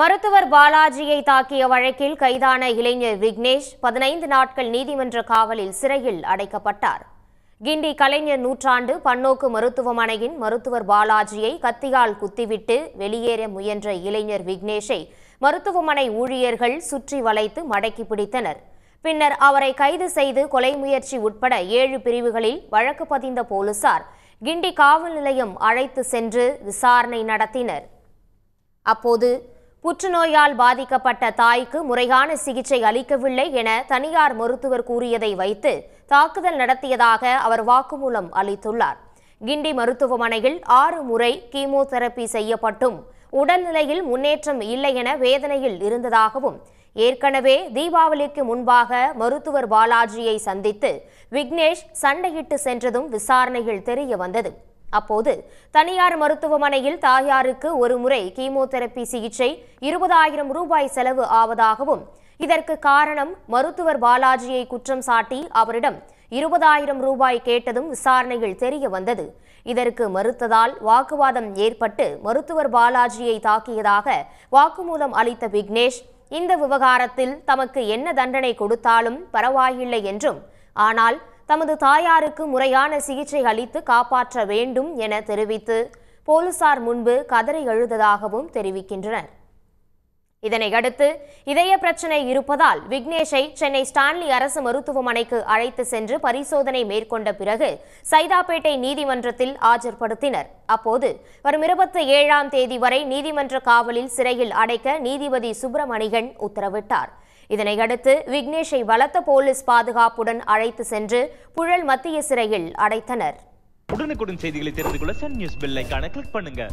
மருத்துவர் பாலாஜியை தாக்கிய வழக்கில் கைதான இளைஞர் விக்னேஷ் பதினைந்து நாட்கள் நீதிமன்ற காவலில் சிறையில் அடைக்கப்பட்டார் கிண்டி கலைஞர் நூற்றாண்டு பன்னோக்கு மருத்துவமனையின் மருத்துவர் பாலாஜியை கத்தியால் குத்திவிட்டு வெளியேற முயன்ற இளைஞர் விக்னேஷை மருத்துவமனை ஊழியர்கள் சுற்றி வளைத்து மடக்கி பிடித்தனர் பின்னர் அவரை கைது செய்து கொலை முயற்சி உட்பட ஏழு பிரிவுகளில் வழக்கு பதிந்த போலீசார் கிண்டி காவல் நிலையம் அழைத்து சென்று விசாரணை நடத்தினர் அப்போது புற்றுநோயால் பாதிக்கப்பட்ட தாய்க்கு முறையான சிகிச்சை அளிக்கவில்லை என தனியார் மருத்துவர் கூறியதை வைத்து தாக்குதல் நடத்தியதாக அவர் வாக்குமூலம் அளித்துள்ளார் கிண்டி மருத்துவமனையில் ஆறு முறை கீமோதெரபி செய்யப்பட்டும் உடல்நிலையில் முன்னேற்றம் இல்லை என வேதனையில் இருந்ததாகவும் ஏற்கனவே தீபாவளிக்கு முன்பாக மருத்துவர் பாலாஜியை சந்தித்து விக்னேஷ் சண்டையிட்டு சென்றதும் விசாரணையில் தெரிய வந்தது அப்போது தனியார் மருத்துவமனையில் தாயாருக்கு ஒரு முறை கீமோதெரப்பி சிகிச்சை இருபதாயிரம் ரூபாய் செலவு ஆவதாகவும் இதற்கு காரணம் மருத்துவர் பாலாஜியை குற்றம் சாட்டி அவரிடம் இருபதாயிரம் ரூபாய் கேட்டதும் விசாரணையில் தெரிய வந்தது இதற்கு மறுத்ததால் வாக்குவாதம் ஏற்பட்டு மருத்துவர் பாலாஜியை தாக்கியதாக வாக்குமூலம் அளித்த விக்னேஷ் இந்த விவகாரத்தில் தமக்கு என்ன தண்டனை கொடுத்தாலும் பரவாயில்லை என்றும் ஆனால் தமது தாயாருக்கு முறையான சிகிச்சை அளித்து காப்பாற்ற வேண்டும் என தெரிவித்து போலீசார் முன்பு கதறி எழுததாகவும் தெரிவிக்கின்றனர் இதனையடுத்து இதய பிரச்சனை இருப்பதால் விக்னேஷை சென்னை ஸ்டான்லி அரசு மருத்துவமனைக்கு அழைத்து சென்று பரிசோதனை மேற்கொண்ட பிறகு சைதாப்பேட்டை நீதிமன்றத்தில் ஆஜர்படுத்தினர் அப்போது வரும் இருபத்தி ஏழாம் தேதி வரை நீதிமன்ற காவலில் சிறையில் அடைக்க நீதிபதி சுப்பிரமணிகன் உத்தரவிட்டார் இதனையடுத்து விக்னேஷை பலத்த போலீஸ் பாதுகாப்புடன் அழைத்து சென்று புழல் மத்திய சிறையில் அடைத்தனர் உடனுக்குடன் செய்திகளை தெரிந்து கொள்ள சன் நியூஸ் கிளிக் பண்ணுங்க